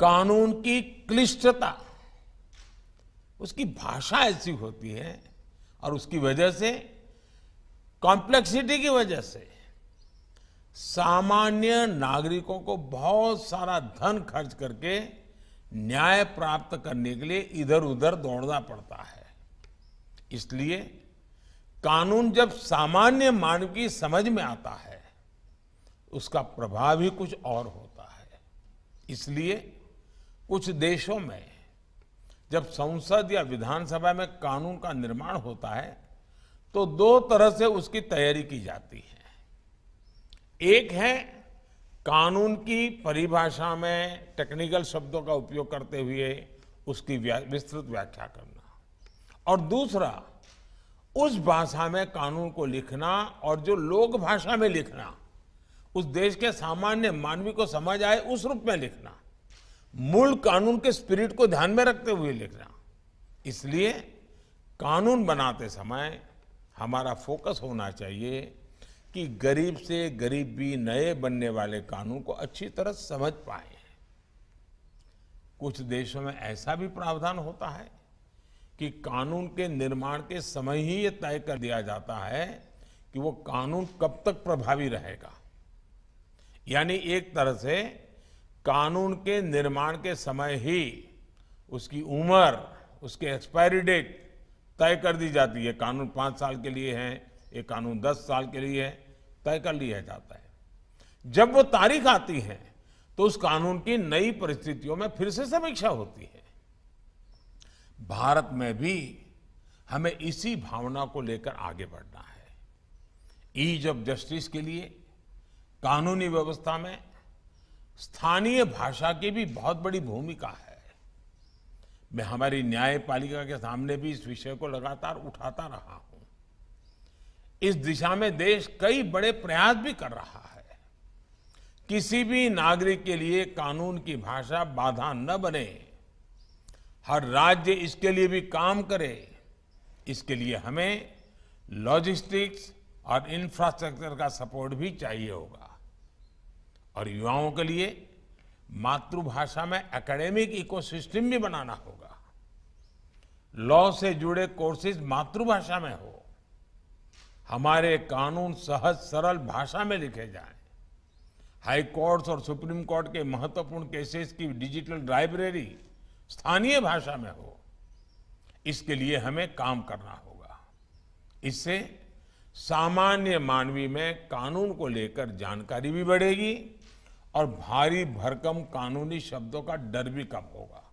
कानून की क्लिष्टता उसकी भाषा ऐसी होती है और उसकी वजह से कॉम्प्लेक्सिटी की वजह से सामान्य नागरिकों को बहुत सारा धन खर्च करके न्याय प्राप्त करने के लिए इधर उधर दौड़ना पड़ता है इसलिए कानून जब सामान्य मानव की समझ में आता है उसका प्रभाव ही कुछ और होता है इसलिए कुछ देशों में जब संसद या विधानसभा में कानून का निर्माण होता है तो दो तरह से उसकी तैयारी की जाती है एक है कानून की परिभाषा में टेक्निकल शब्दों का उपयोग करते हुए उसकी विस्तृत व्याख्या करना और दूसरा उस भाषा में कानून को लिखना और जो लोक भाषा में लिखना उस देश के सामान्य मानवी को समझ आए उस रूप में लिखना मूल कानून के स्पिरिट को ध्यान में रखते हुए लिखना इसलिए कानून बनाते समय हमारा फोकस होना चाहिए कि गरीब से गरीब भी नए बनने वाले कानून को अच्छी तरह समझ पाए कुछ देशों में ऐसा भी प्रावधान होता है कि कानून के निर्माण के समय ही यह तय कर दिया जाता है कि वो कानून कब तक प्रभावी रहेगा यानी एक तरह से कानून के निर्माण के समय ही उसकी उम्र उसके एक्सपायरी डेट तय कर दी जाती है कानून पांच साल के लिए है ये कानून दस साल के लिए है तय कर लिया जाता है जब वो तारीख आती है तो उस कानून की नई परिस्थितियों में फिर से समीक्षा होती है भारत में भी हमें इसी भावना को लेकर आगे बढ़ना है ईज ऑफ जस्टिस के लिए कानूनी व्यवस्था में स्थानीय भाषा की भी बहुत बड़ी भूमिका है मैं हमारी न्यायपालिका के सामने भी इस विषय को लगातार उठाता रहा हूं इस दिशा में देश कई बड़े प्रयास भी कर रहा है किसी भी नागरिक के लिए कानून की भाषा बाधा न बने हर राज्य इसके लिए भी काम करे इसके लिए हमें लॉजिस्टिक्स और इंफ्रास्ट्रक्चर का सपोर्ट भी चाहिए होगा और युवाओं के लिए मातृभाषा में एकेडमिक इकोसिस्टम भी बनाना होगा लॉ से जुड़े कोर्सेज मातृभाषा में हो हमारे कानून सहज सरल भाषा में लिखे जाए हाई कोर्ट्स और सुप्रीम कोर्ट के महत्वपूर्ण केसेस की डिजिटल लाइब्रेरी स्थानीय भाषा में हो इसके लिए हमें काम करना होगा इससे सामान्य मानवी में कानून को लेकर जानकारी भी बढ़ेगी और भारी भरकम कानूनी शब्दों का डर भी कम होगा